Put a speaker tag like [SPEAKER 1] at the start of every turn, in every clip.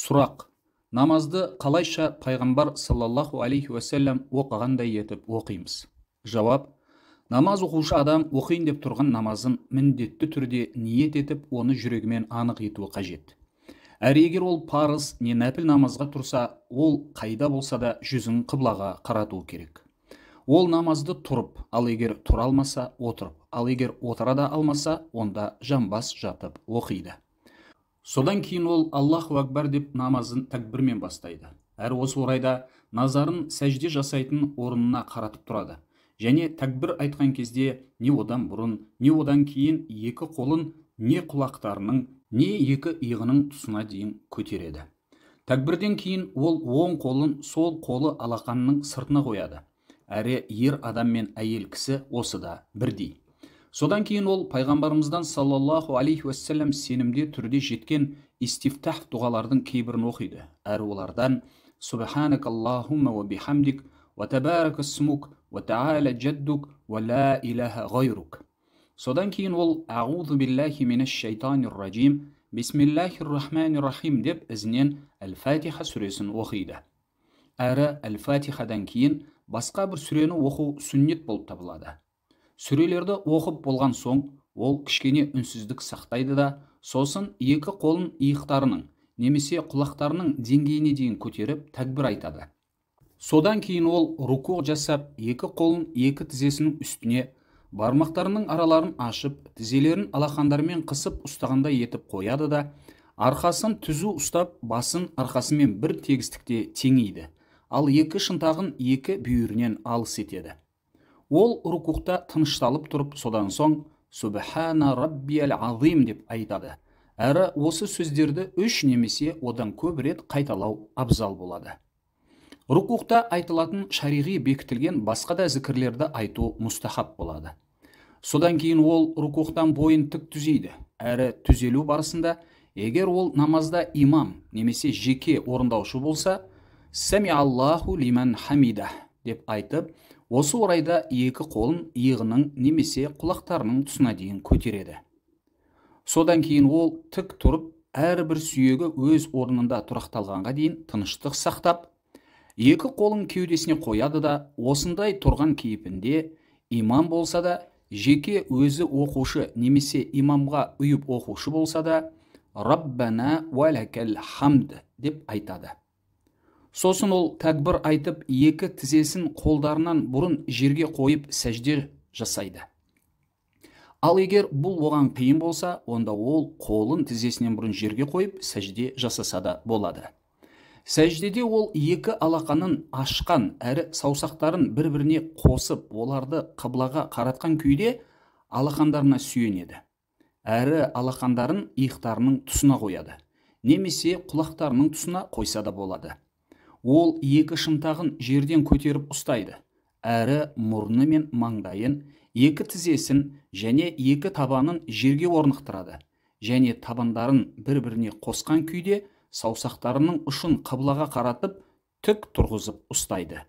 [SPEAKER 1] сұрақ намазды қалайша пайғамбар саллаллаху алейхи уасалам оқығандай етіп оқимыз жауап намаз оқушы адам оқиын деп тұрған намазын міндетті түрде ниет етіп оны жүрегімен анық етуі қажет әрі егер ол парыз не нәпіл намазға тұрса ол қайда болса да жүзін қыблаға қарату керек ол намазды тұрып ал егер тұра алмаса отырып ал егер отыра да алмаса онда жамбас жатып оқиды содан кейін ол аллаху акбар деп намазын тәкбірмен бастайды әрі осы орайда назарын сәжде жасайтын орнына қаратып тұрады және тәкбір айтқан кезде не одан бұрын не одан кейін екі қолын не құлақтарының не екі иығының тұсына дейін көтереді тәкбірден кейін ол оң қолын сол қолы алақанының сыртына қояды әрі ер адам мен әйел кісі осыда бірдей содан кейін ол пайғамбарымыздан саллаллаху алейхи уассалам сенімде түрде жеткен истифтах дұғалардың кейбірін оқиды әрі олардан субханак аллахумма уа бихамдик уа табарак смук уа тааля уа ла иляха ғайрук содан кейін ол ағуду биллахи минаш шайтанир ражим бисмиллахи рахманир рахим деп ізінен әл фатиха сүресін оқиды әрі әл фатихадан кейін басқа бір сүрені оқу сүннет болып табылады сүрелерді оқып болған соң ол кішкене үнсіздік сақтайды да сосын екі қолын иықтарының немесе құлақтарының деңгейіне дейін көтеріп тәкбір айтады содан кейін ол руку жасап екі қолын екі тізесінің үстіне бармақтарының араларын ашып тізелерін алақандарымен қысып ұстағандай етіп қояды да арқасын түзу ұстап басын арқасымен бір тегістікте теңейді ал екі шынтағын екі бүйірінен алыс етеді ол рукухта тынышталып тұрып содан соң субхана раббиәл азим деп айтады әрі осы сөздерді үш немесе одан көп рет қайталау абзал болады рукухта айтылатын шариғи бекітілген басқа да зікірлерді айту мұстахаб болады содан кейін ол рукухтан бойын тік түзейді әрі түзелу барысында егер ол намазда имам немесе жеке орындаушы болса сәми аллаху лиман хамида деп айтып осы орайда екі қолын иығының немесе құлақтарының тұсына дейін көтереді содан кейін ол тік тұрып әрбір сүйегі өз орнында тұрақталғанға дейін тыныштық сақтап екі қолын кеудесіне қояды да осындай тұрған кейпінде имам болса да жеке өзі оқушы немесе имамға ұйып оқушы болса да раббана уәләкәл хамд деп айтады сосын ол тәкбір айтып екі тізесін қолдарынан бұрын жерге қойып сәжде жасайды ал егер бұл оған қиын болса онда ол қолын тізесінен бұрын жерге қойып сәжде жасаса да болады сәждеде ол екі алақанын ашқан әрі саусақтарын бір біріне қосып оларды қыблаға қаратқан күйде алақандарына сүйенеді әрі алақандарын иықтарының тұсына қояды немесе құлақтарының тұсына қойса да болады ол екі шынтағын жерден көтеріп ұстайды әрі мұрны мен маңдайын екі тізесін және екі табанын жерге орнықтырады және табандарын бір біріне қосқан күйде саусақтарының ұшын қабылаға қаратып тік тұрғызып ұстайды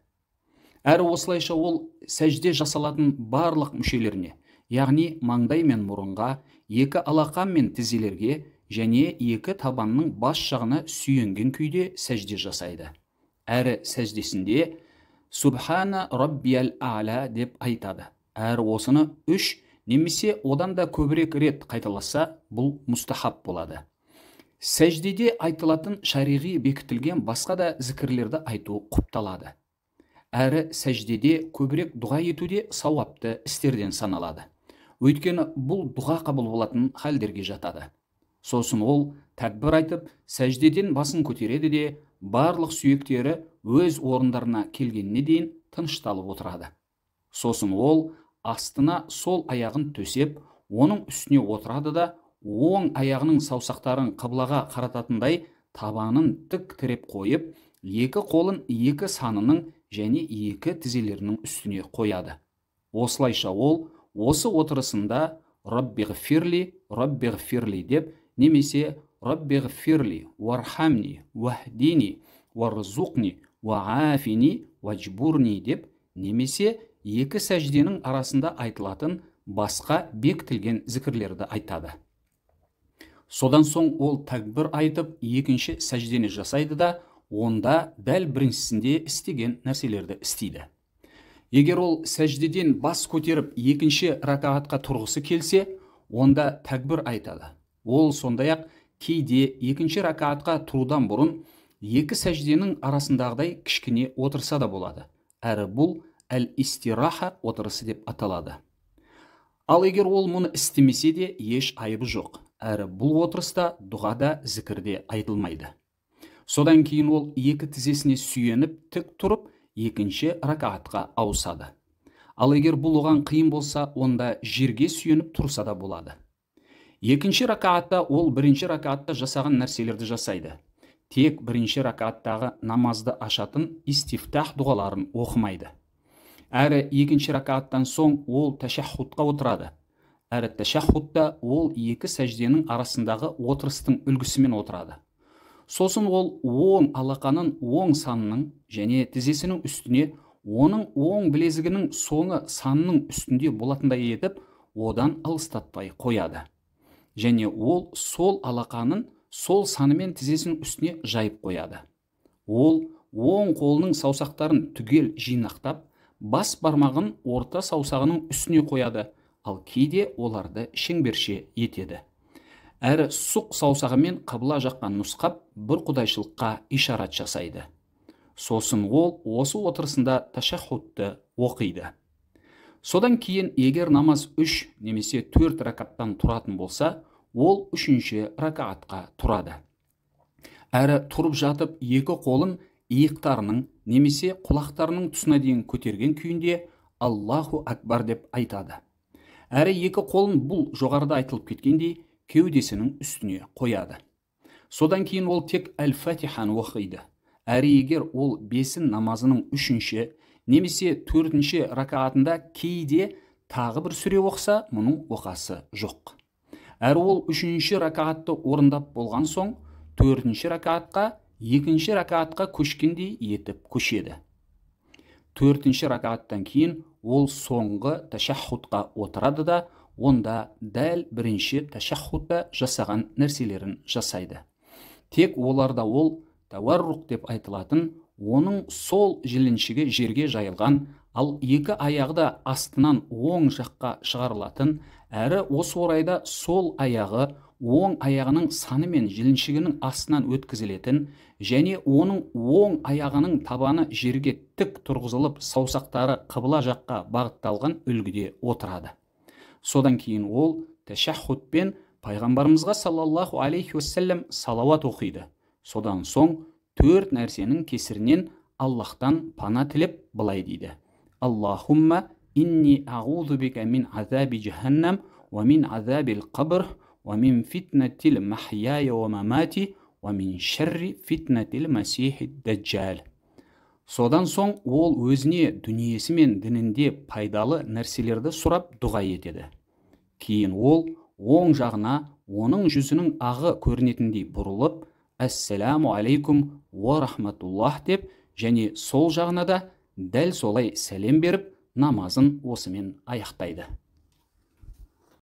[SPEAKER 1] әрі осылайша ол сәжде жасалатын барлық мүшелеріне яғни маңдай мен мұрынға екі алақан мен тізелерге және екі табанның бас жағына сүйенген күйде сәжде жасайды әрі сәждесінде субхана раббиәл аля деп айтады әрі осыны үш немесе одан да көбірек рет қайталаса бұл мұстахаб болады сәждеде айтылатын шариғи бекітілген басқа да зікірлерді айту құпталады әрі сәждеде көбірек дұға етуде сауапты істерден саналады өйткені бұл дұға қабыл болатын халдерге жатады сосын ол тәкбір айтып сәждеден басын көтереді де барлық сүйектері өз орындарына келгеніне дейін тынышталып отырады сосын ол астына сол аяғын төсеп оның үстіне отырады да оң аяғының саусақтарын қыблаға қарататындай табанын тік тіреп қойып екі қолын екі санының және екі тізелерінің үстіне қояды осылайша ол осы отырысында роббиғфирли роббиғфирли деп немесе роббиғфирли уархамни уахдини уарзуқни уаафини уажбурни деп немесе екі сәжденің арасында айтылатын басқа бекітілген зікірлерді айтады содан соң ол тәкбір айтып екінші сәждені жасайды да онда дәл біріншісінде істеген нәрселерді істейді егер ол сәждеден бас көтеріп екінші ракаатқа тұрғысы келсе онда тәкбір айтады ол сондай ақ кейде екінші ракаатқа тұрудан бұрын екі сәжденің арасындағыдай кішкене отырса да болады әрі бұл әл истираха отырысы деп аталады ал егер ол мұны істемесе де еш айыбы жоқ әрі бұл отырыста дұғада зікірде айтылмайды содан кейін ол екі тізесіне сүйеніп тік тұрып екінші ракаатқа ауысады ал егер бұл оған қиын болса онда жерге сүйеніп тұрса да болады екінші ракаатта ол бірінші ракаатта жасаған нәрселерді жасайды тек бірінші ракааттағы намазды ашатын истифтах дұғаларын оқымайды әрі екінші ракааттан соң ол тәшаххудқа отырады әрі тәшахудта ол екі сәжденің арасындағы отырыстың үлгісімен отырады сосын ол оң алақанын оң санының және тізесінің үстіне оның оң білезігінің соңы санның үстінде болатындай етіп одан алыстатпай қояды және ол сол алақанын сол санымен тізесінің үстіне жайып қояды ол оң қолының саусақтарын түгел жинақтап бас бармағын орта саусағының үстіне қояды ал кейде оларды шеңберше етеді әрі сұқ саусағымен қабыла жаққан нұсқап бір құдайшылыққа ишарат жасайды сосын ол осы отырысында ташахудты оқиды содан кейін егер намаз үш немесе төрт ракаттан тұратын болса ол үшінші ракаатқа тұрады әрі тұрып жатып екі қолын иықтарының немесе құлақтарының тұсына дейін көтерген күйінде аллаху акбар деп айтады әрі екі қолын бұл жоғарыда айтылып кеткендей кеудесінің үстіне қояды содан кейін ол тек әл фатиханы оқиды әрі егер ол бесін намазының үшінші немесе төртінші ракаатында кейде тағы бір сүре оқса мұның оқасы жоқ әрі ол үшінші ракаатты орындап болған соң төртінші ракаатқа екінші ракаатқа көшкендей етіп көшеді төртінші ракааттан кейін ол соңғы тәшаххудқа отырады да онда дәл бірінші тәшаххудта жасаған нәрселерін жасайды тек оларда ол тәуаррух деп айтылатын оның сол жіліншігі жерге жайылған ал екі аяғы да астынан оң жаққа шығарылатын әрі осы орайда сол аяғы оң аяғының саны мен жіліншігінің астынан өткізілетін және оның оң аяғының табаны жерге тік тұрғызылып саусақтары қыбыла жаққа бағытталған үлгіде отырады содан кейін ол тәшахудпен пайғамбарымызға саллаллаху алейхи уассалам салауат оқиды содан соң төрт нәрсенің кесірінен аллахтан пана тілеп былай дейді аллахумма инни ағузу бика мин азаби жаһаннам уа мин азабил қабр уа мин фитнатил махияя уа мамати уа мин шарри фитнатил масихи дәжжал содан соң ол өзіне дүниесі мен дінінде пайдалы нәрселерді сұрап дұға етеді кейін ол оң жағына оның жүзінің ағы көрінетіндей бұрылып ассаламу алейкум уа рахматуллах деп және сол жағына да дәл солай сәлем беріп намазын осымен аяқтайды